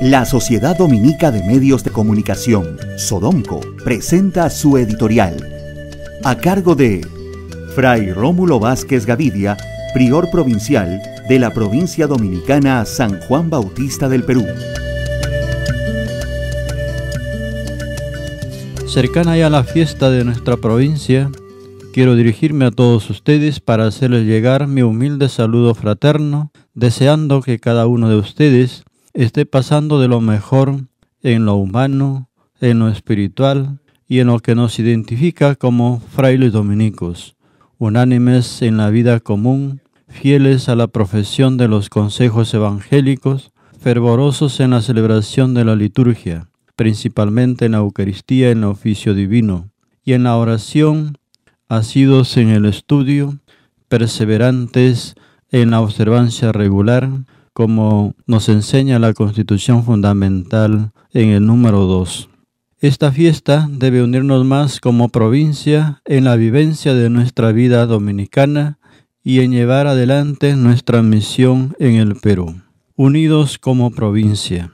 La Sociedad Dominica de Medios de Comunicación, Sodomco, presenta su editorial. A cargo de Fray Rómulo Vázquez Gavidia, prior provincial de la provincia dominicana San Juan Bautista del Perú. Cercana ya la fiesta de nuestra provincia, Quiero dirigirme a todos ustedes para hacerles llegar mi humilde saludo fraterno, deseando que cada uno de ustedes esté pasando de lo mejor en lo humano, en lo espiritual y en lo que nos identifica como frailes dominicos, unánimes en la vida común, fieles a la profesión de los consejos evangélicos, fervorosos en la celebración de la liturgia, principalmente en la Eucaristía, en el oficio divino, y en la oración asidos en el estudio, perseverantes en la observancia regular, como nos enseña la Constitución Fundamental en el número 2. Esta fiesta debe unirnos más como provincia en la vivencia de nuestra vida dominicana y en llevar adelante nuestra misión en el Perú. Unidos como provincia.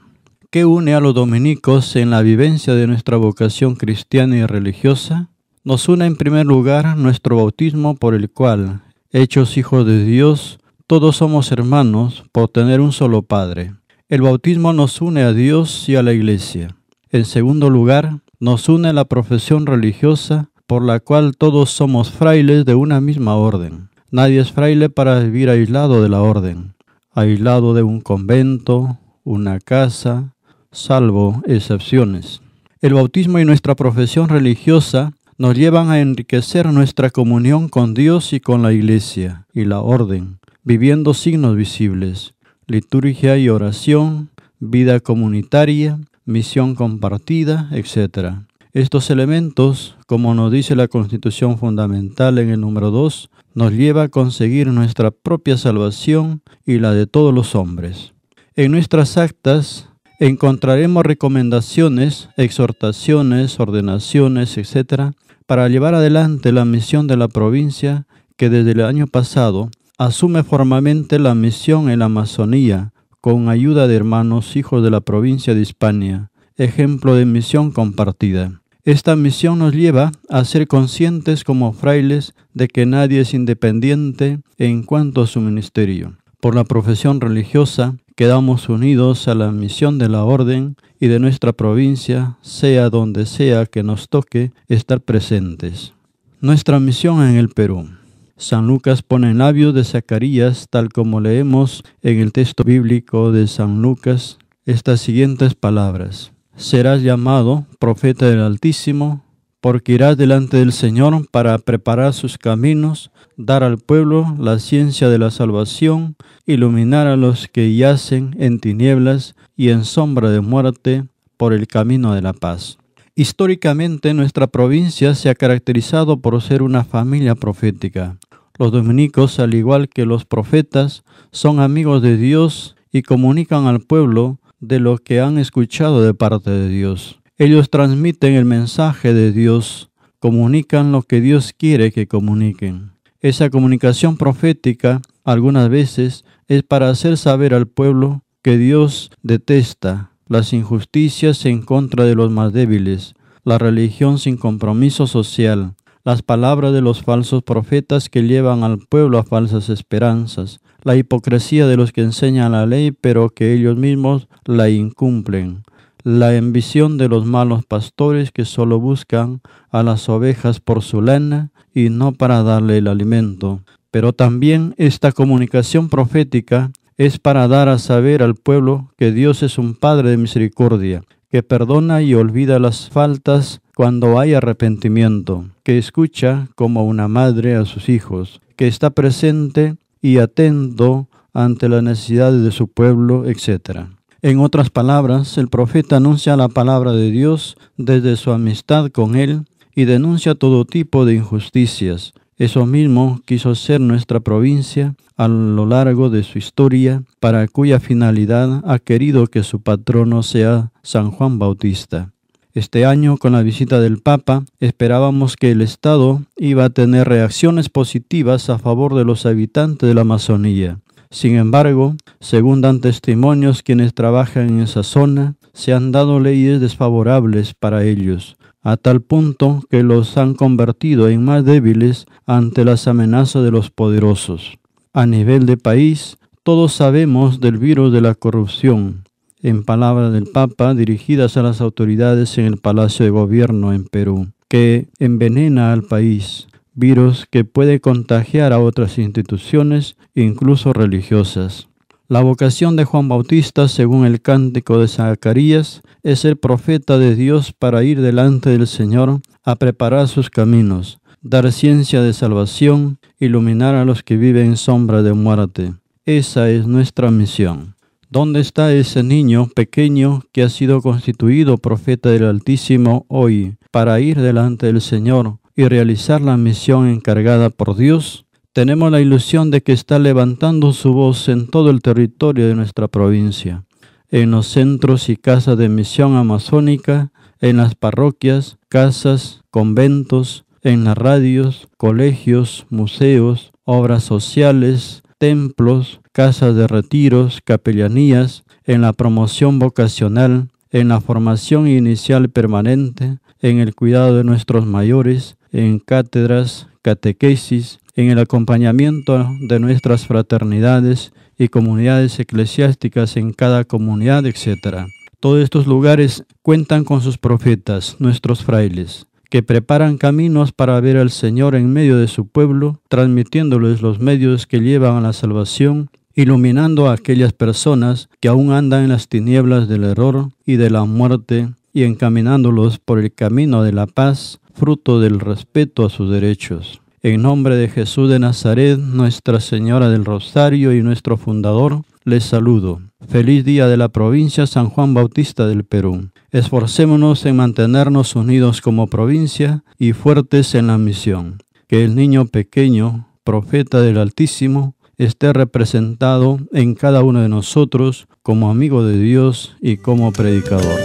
¿Qué une a los dominicos en la vivencia de nuestra vocación cristiana y religiosa? Nos une en primer lugar nuestro bautismo por el cual, hechos hijos de Dios, todos somos hermanos por tener un solo Padre. El bautismo nos une a Dios y a la Iglesia. En segundo lugar, nos une la profesión religiosa por la cual todos somos frailes de una misma orden. Nadie es fraile para vivir aislado de la orden, aislado de un convento, una casa, salvo excepciones. El bautismo y nuestra profesión religiosa nos llevan a enriquecer nuestra comunión con Dios y con la Iglesia y la orden, viviendo signos visibles, liturgia y oración, vida comunitaria, misión compartida, etc. Estos elementos, como nos dice la Constitución Fundamental en el número 2, nos lleva a conseguir nuestra propia salvación y la de todos los hombres. En nuestras actas encontraremos recomendaciones, exhortaciones, ordenaciones, etc., para llevar adelante la misión de la provincia que desde el año pasado asume formalmente la misión en la Amazonía con ayuda de hermanos hijos de la provincia de Hispania, ejemplo de misión compartida. Esta misión nos lleva a ser conscientes como frailes de que nadie es independiente en cuanto a su ministerio. Por la profesión religiosa, Quedamos unidos a la misión de la Orden y de nuestra provincia, sea donde sea que nos toque estar presentes. Nuestra misión en el Perú. San Lucas pone en labios de Zacarías, tal como leemos en el texto bíblico de San Lucas, estas siguientes palabras. Serás llamado profeta del Altísimo, porque irá delante del Señor para preparar sus caminos, dar al pueblo la ciencia de la salvación, iluminar a los que yacen en tinieblas y en sombra de muerte por el camino de la paz. Históricamente nuestra provincia se ha caracterizado por ser una familia profética. Los dominicos, al igual que los profetas, son amigos de Dios y comunican al pueblo de lo que han escuchado de parte de Dios. Ellos transmiten el mensaje de Dios, comunican lo que Dios quiere que comuniquen. Esa comunicación profética algunas veces es para hacer saber al pueblo que Dios detesta las injusticias en contra de los más débiles, la religión sin compromiso social, las palabras de los falsos profetas que llevan al pueblo a falsas esperanzas, la hipocresía de los que enseñan la ley pero que ellos mismos la incumplen, la ambición de los malos pastores que solo buscan a las ovejas por su lana y no para darle el alimento. Pero también esta comunicación profética es para dar a saber al pueblo que Dios es un Padre de misericordia, que perdona y olvida las faltas cuando hay arrepentimiento, que escucha como una madre a sus hijos, que está presente y atento ante las necesidades de su pueblo, etc. En otras palabras, el profeta anuncia la palabra de Dios desde su amistad con Él y denuncia todo tipo de injusticias. Eso mismo quiso ser nuestra provincia a lo largo de su historia, para cuya finalidad ha querido que su patrono sea San Juan Bautista. Este año, con la visita del Papa, esperábamos que el Estado iba a tener reacciones positivas a favor de los habitantes de la Amazonía. Sin embargo, según dan testimonios quienes trabajan en esa zona, se han dado leyes desfavorables para ellos, a tal punto que los han convertido en más débiles ante las amenazas de los poderosos. A nivel de país, todos sabemos del virus de la corrupción, en palabras del Papa dirigidas a las autoridades en el Palacio de Gobierno en Perú, que envenena al país, virus que puede contagiar a otras instituciones, incluso religiosas. La vocación de Juan Bautista, según el cántico de Zacarías, es ser profeta de Dios para ir delante del Señor a preparar sus caminos, dar ciencia de salvación, iluminar a los que viven en sombra de muerte. Esa es nuestra misión. ¿Dónde está ese niño pequeño que ha sido constituido profeta del Altísimo hoy para ir delante del Señor y realizar la misión encargada por Dios, tenemos la ilusión de que está levantando su voz en todo el territorio de nuestra provincia, en los centros y casas de misión amazónica, en las parroquias, casas, conventos, en las radios, colegios, museos, obras sociales, templos, casas de retiros, capellanías, en la promoción vocacional, en la formación inicial permanente, en el cuidado de nuestros mayores, en cátedras, catequesis, en el acompañamiento de nuestras fraternidades y comunidades eclesiásticas en cada comunidad, etc. Todos estos lugares cuentan con sus profetas, nuestros frailes, que preparan caminos para ver al Señor en medio de su pueblo, transmitiéndoles los medios que llevan a la salvación, iluminando a aquellas personas que aún andan en las tinieblas del error y de la muerte, y encaminándolos por el camino de la paz, fruto del respeto a sus derechos. En nombre de Jesús de Nazaret, Nuestra Señora del Rosario y nuestro fundador, les saludo. Feliz día de la provincia San Juan Bautista del Perú. Esforcémonos en mantenernos unidos como provincia y fuertes en la misión. Que el niño pequeño, profeta del Altísimo, esté representado en cada uno de nosotros como amigo de Dios y como predicador.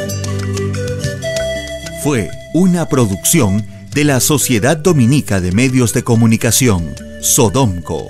Fue una producción de la Sociedad Dominica de Medios de Comunicación, Sodomco.